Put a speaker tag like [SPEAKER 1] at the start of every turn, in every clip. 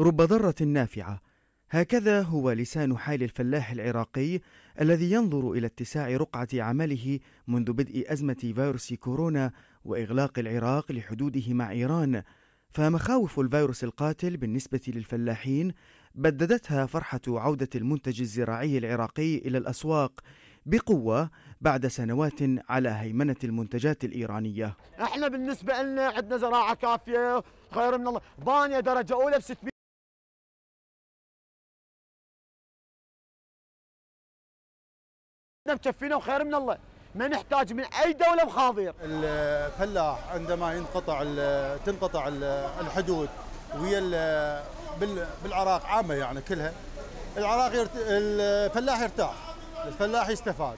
[SPEAKER 1] رب ضرة نافعة هكذا هو لسان حال الفلاح العراقي الذي ينظر إلى اتساع رقعة عمله منذ بدء أزمة فيروس كورونا وإغلاق العراق لحدوده مع إيران فمخاوف الفيروس القاتل بالنسبة للفلاحين بددتها فرحة عودة المنتج الزراعي العراقي إلى الأسواق بقوة بعد سنوات على هيمنة المنتجات الإيرانية
[SPEAKER 2] احنا بالنسبة لنا عندنا زراعة كافية خير من الله ضانية درجة أولى ب 600 حالتنا بكفينا وخير من الله ما نحتاج من اي دوله مخاضير الفلاح عندما ينقطع تنقطع الحدود ويا بالعراق عامه يعني كلها العراق يرت... الفلاح يرتاح الفلاح يستفاد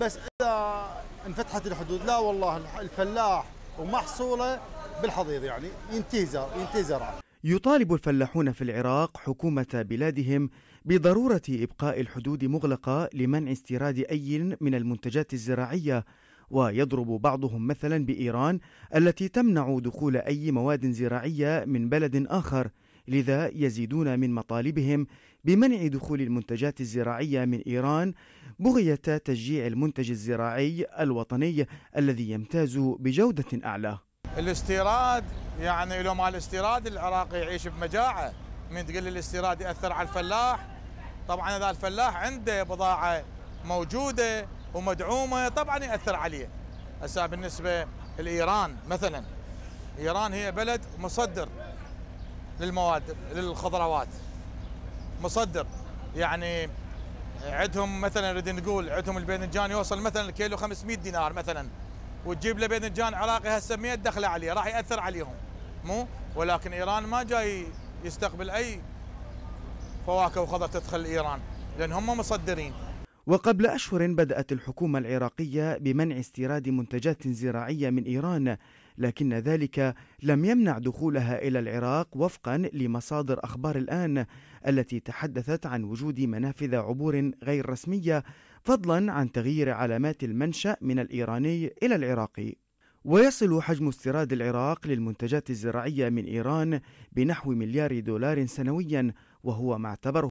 [SPEAKER 2] بس اذا انفتحت الحدود لا والله الفلاح ومحصوله بالحضيض يعني ينتهي ينتهي زرعه
[SPEAKER 1] يطالب الفلاحون في العراق حكومة بلادهم بضرورة إبقاء الحدود مغلقة لمنع استيراد أي من المنتجات الزراعية ويضرب بعضهم مثلا بإيران التي تمنع دخول أي مواد زراعية من بلد آخر لذا يزيدون من مطالبهم بمنع دخول المنتجات الزراعيه من ايران بغيه تشجيع المنتج الزراعي الوطني الذي يمتاز بجوده اعلى
[SPEAKER 3] الاستيراد يعني لو ما الاستيراد العراقي يعيش بمجاعه من تقول الاستيراد ياثر على الفلاح طبعا اذا الفلاح عنده بضاعه موجوده ومدعومه طبعا ياثر عليه هسه بالنسبه لايران مثلا ايران هي بلد مصدر للمواد للخضروات مصدر يعني عندهم مثلا نريد نقول عندهم الباذنجان يوصل مثلا الكيلو 500 دينار مثلا وتجيب له باذنجان عراقي هسه 100 دخله عليه راح ياثر عليهم مو ولكن ايران ما جاي يستقبل اي فواكه وخضر تدخل ايران لان هم مصدرين
[SPEAKER 1] وقبل أشهر بدأت الحكومة العراقية بمنع استيراد منتجات زراعية من إيران، لكن ذلك لم يمنع دخولها إلى العراق وفقا لمصادر أخبار الآن التي تحدثت عن وجود منافذ عبور غير رسمية، فضلا عن تغيير علامات المنشأ من الإيراني إلى العراقي. ويصل حجم استيراد العراق للمنتجات الزراعية من إيران بنحو مليار دولار سنويا، وهو ما اعتبره